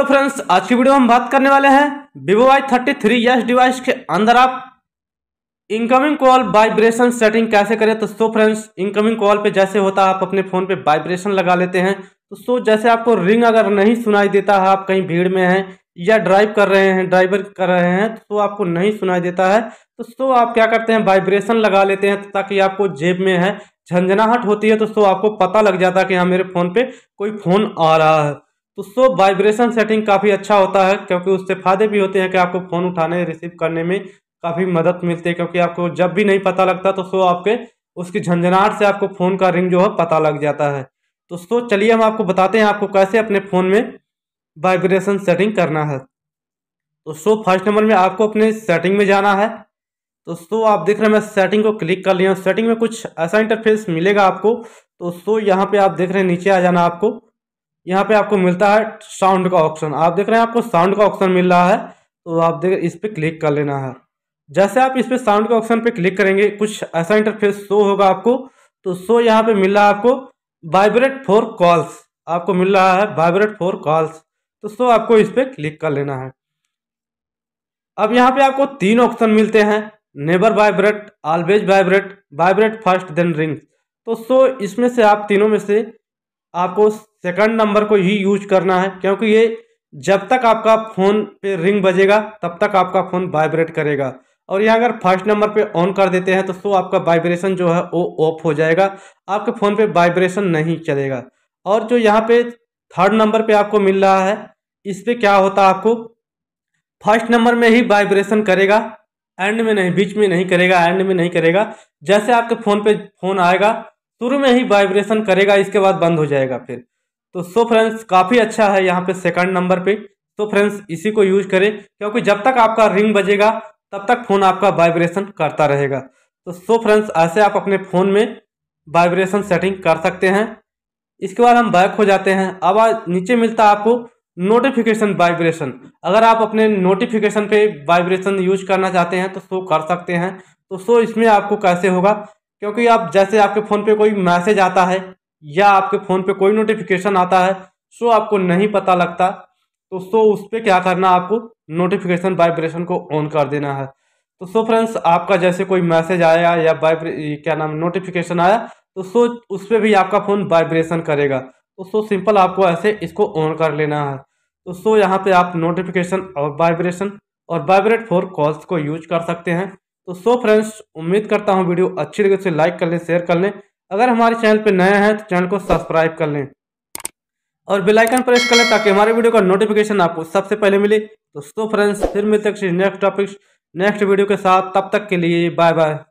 hello friends आज की video में हम बात करने वाले हैं Vivo Y thirty three S device के अंदर आप इनकमिंग कॉल वाइब्रेशन सेटिंग कैसे करें तो सो फ्रेंड्स इनकमिंग कॉल पे जैसे होता है आप अपने फ़ोन पे वाइब्रेशन लगा लेते हैं तो सो जैसे आपको रिंग अगर नहीं सुनाई देता है आप कहीं भीड़ में हैं या ड्राइव कर रहे हैं ड्राइवर कर रहे हैं तो सो आपको नहीं सुनाई देता है तो सो आप क्या करते हैं वाइब्रेशन लगा लेते हैं ताकि आपको जेब में है झंझनाहट होती है तो सो आपको पता लग जाता है कि हाँ मेरे फ़ोन पर कोई फ़ोन आ रहा है तो सो वाइब्रेशन सेटिंग काफ़ी अच्छा होता है क्योंकि उससे फ़ायदे भी होते हैं कि आपको फ़ोन उठाने रिसीव करने में काफ़ी मदद मिलती है क्योंकि आपको जब भी नहीं पता लगता तो सो आपके उसकी झंझनाहट से आपको फ़ोन का रिंग जो है पता लग जाता है तो सो चलिए हम आपको बताते हैं आपको कैसे अपने फ़ोन में वाइब्रेशन सेटिंग करना है तो सो फर्स्ट नंबर में आपको अपने सेटिंग में जाना है तो सो आप देख रहे हैं मैं सेटिंग को क्लिक कर लिया सेटिंग में कुछ ऐसा इंटरफेस मिलेगा आपको तो सो यहाँ पे आप देख रहे हैं नीचे आ जाना आपको यहाँ पे आपको मिलता है साउंड का ऑप्शन आप देख रहे हैं आपको साउंड का ऑप्शन मिल रहा है तो आप देख इस पर क्लिक कर लेना है जैसे आप इस पर साउंड के ऑप्शन पे क्लिक करेंगे कुछ ऐसा इंटरफेस शो होगा आपको तो शो यहाँ पे मिल रहा है आपको वाइब्रेट फॉर कॉल्स आपको मिल रहा है वाइब्रेट फॉर कॉल्स तो शो आपको इस पर क्लिक कर लेना है अब यहाँ पे आपको तीन ऑप्शन मिलते हैं never vibrate always vibrate vibrate first then ring तो शो इसमें से आप तीनों में से आपको सेकंड नंबर को ही यूज करना है क्योंकि ये जब तक आपका फ़ोन पे रिंग बजेगा तब तक आपका फ़ोन वाइब्रेट करेगा और यहाँ अगर फर्स्ट नंबर पे ऑन कर देते हैं तो सो आपका वाइब्रेशन जो है वो ऑफ हो जाएगा आपके फ़ोन पे वाइब्रेशन नहीं चलेगा और जो यहाँ पे थर्ड नंबर पे आपको मिल रहा है इस पर क्या होता है आपको फर्स्ट नंबर में ही वाइब्रेशन करेगा एंड में नहीं बीच में नहीं करेगा एंड में नहीं करेगा जैसे आपके फ़ोन पे फ़ोन आएगा शुरू में ही वाइब्रेशन करेगा इसके बाद बंद हो जाएगा फिर तो सो फ्रेंड्स काफ़ी अच्छा है यहाँ पे सेकंड नंबर पे तो फ्रेंड्स इसी को यूज करें क्योंकि जब तक आपका रिंग बजेगा तब तक फ़ोन आपका वाइब्रेशन करता रहेगा तो सो फ्रेंड्स ऐसे आप अपने फ़ोन में वाइब्रेशन सेटिंग कर सकते हैं इसके बाद हम बैक हो जाते हैं अब नीचे मिलता है आपको नोटिफिकेशन वाइब्रेशन अगर आप अपने नोटिफिकेशन पे वाइब्रेशन यूज करना चाहते हैं तो सो कर सकते हैं तो सो इसमें आपको कैसे होगा क्योंकि आप जैसे आपके फ़ोन पे कोई मैसेज आता है या आपके फ़ोन पे कोई नोटिफिकेशन आता है सो आपको नहीं पता लगता तो सो उस पर क्या करना आपको नोटिफिकेशन वाइब्रेशन को ऑन कर देना है तो सो फ्रेंड्स आपका जैसे कोई मैसेज आया या वाइब्रे क्या नाम नोटिफिकेशन आया तो सो उस पर भी आपका फ़ोन वाइब्रेशन करेगा तो सो सिंपल आपको ऐसे इसको ऑन कर लेना है तो सो यहाँ पर आप नोटिफिकेशन और वाइब्रेशन और वाइब्रेट फोर कॉल्स को यूज कर सकते हैं तो सो फ्रेंड्स उम्मीद करता हूँ वीडियो अच्छी तरीके तो से लाइक कर लें शेयर कर लें अगर हमारे चैनल पर नया है तो चैनल को सब्सक्राइब कर लें और बेलाइकन प्रेस कर लें ताकि हमारे वीडियो का नोटिफिकेशन आपको सबसे पहले मिले तो सो फ्रेंड्स फिर मिलते हैं नेक्स्ट टॉपिक नेक्स्ट वीडियो के साथ तब तक के लिए बाय बाय